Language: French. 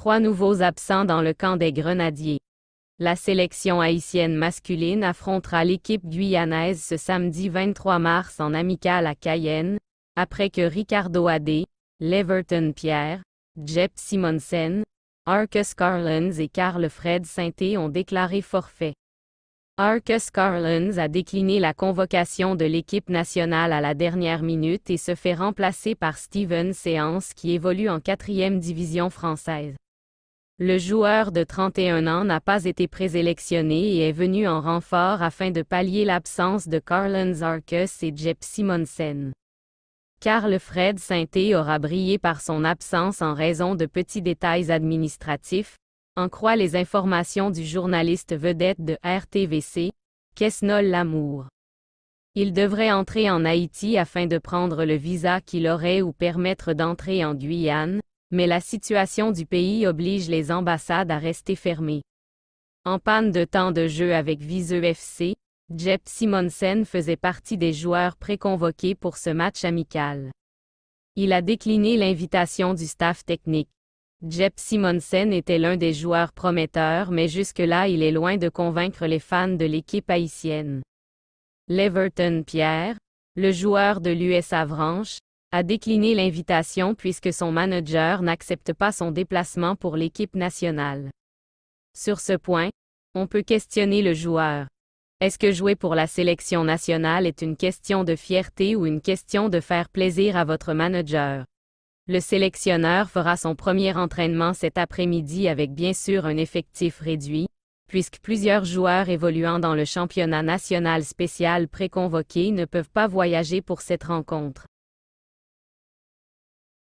Trois nouveaux absents dans le camp des Grenadiers. La sélection haïtienne masculine affrontera l'équipe guyanaise ce samedi 23 mars en amical à Cayenne, après que Ricardo Adé, Leverton Pierre, Jep Simonsen, Arcus Carlins et Carl Fred Sainté ont déclaré forfait. Arcus Carlins a décliné la convocation de l'équipe nationale à la dernière minute et se fait remplacer par Steven Séance qui évolue en quatrième division française. Le joueur de 31 ans n'a pas été présélectionné et est venu en renfort afin de pallier l'absence de Carlin Zarkus et Jep Simonsen. Carl Fred Sainté aura brillé par son absence en raison de petits détails administratifs, en croit les informations du journaliste vedette de RTVC, Kesnol Lamour. Il devrait entrer en Haïti afin de prendre le visa qu'il aurait ou permettre d'entrer en Guyane, mais la situation du pays oblige les ambassades à rester fermées. En panne de temps de jeu avec Viseux FC, Jep Simonsen faisait partie des joueurs préconvoqués pour ce match amical. Il a décliné l'invitation du staff technique. Jep Simonsen était l'un des joueurs prometteurs mais jusque-là il est loin de convaincre les fans de l'équipe haïtienne. Leverton Pierre, le joueur de l'US Avranches, a décliné l'invitation puisque son manager n'accepte pas son déplacement pour l'équipe nationale. Sur ce point, on peut questionner le joueur. Est-ce que jouer pour la sélection nationale est une question de fierté ou une question de faire plaisir à votre manager? Le sélectionneur fera son premier entraînement cet après-midi avec bien sûr un effectif réduit, puisque plusieurs joueurs évoluant dans le championnat national spécial préconvoqué ne peuvent pas voyager pour cette rencontre.